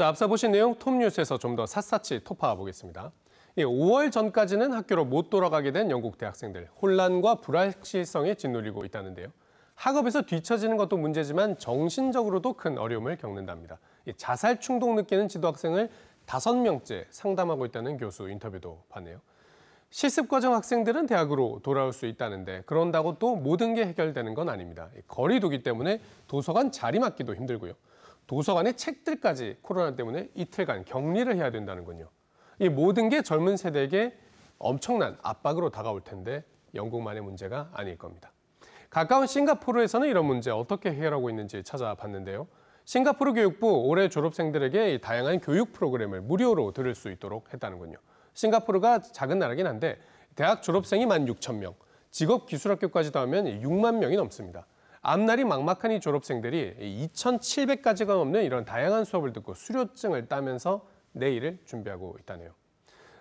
자, 앞서 보신 내용 톱 뉴스에서 좀 더 샅샅이 토파해 보겠습니다. 5월 예, 전까지는 학교로 못 돌아가게 된 영국 대학생들 혼란과 불확실성에 짓눌리고 있다는데요. 학업에서 뒤처지는 것도 문제지만 정신적으로도 큰 어려움을 겪는답니다. 자살 충동 느끼는 지도학생을 5명째 상담하고 있다는 교수 인터뷰도 봤네요. 실습과정 학생들은 대학으로 돌아올 수 있다는데 그런다고 또 모든 게 해결되는 건 아닙니다. 거리두기 때문에 도서관 자리 맡기도 힘들고요. 도서관의 책들까지 코로나 때문에 이틀간 격리를 해야 된다는군요. 이 모든 게 젊은 세대에게 엄청난 압박으로 다가올 텐데 영국만의 문제가 아닐 겁니다. 가까운 싱가포르에서는 이런 문제 어떻게 해결하고 있는지 찾아봤는데요. 싱가포르 교육부 올해 졸업생들에게 다양한 교육 프로그램을 무료로 들을 수 있도록 했다는군요. 싱가포르가 작은 나라긴 한데 대학 졸업생이 만 6천 명, 직업기술학교까지 다 하면 6만 명이 넘습니다. 앞날이 막막하니 졸업생들이 2,700가지가 넘는 이런 다양한 수업을 듣고 수료증을 따면서 내일을 준비하고 있다네요.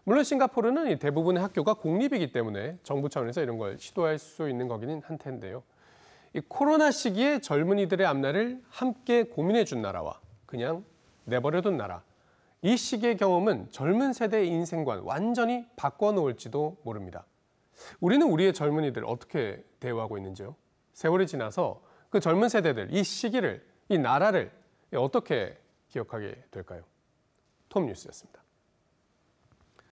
물론 싱가포르는 대부분의 학교가 공립이기 때문에 정부 차원에서 이런 걸 시도할 수 있는 거기는 한 텐데요. 이 코로나 시기에 젊은이들의 앞날을 함께 고민해 준 나라와 그냥 내버려둔 나라. 이 시기의 경험은 젊은 세대의 인생관 완전히 바꿔놓을지도 모릅니다. 우리는 우리의 젊은이들 어떻게 대우하고 있는지요? 세월이 지나서 그 젊은 세대들 이 시기를 이 나라를 어떻게 기억하게 될까요? 톱 뉴스였습니다.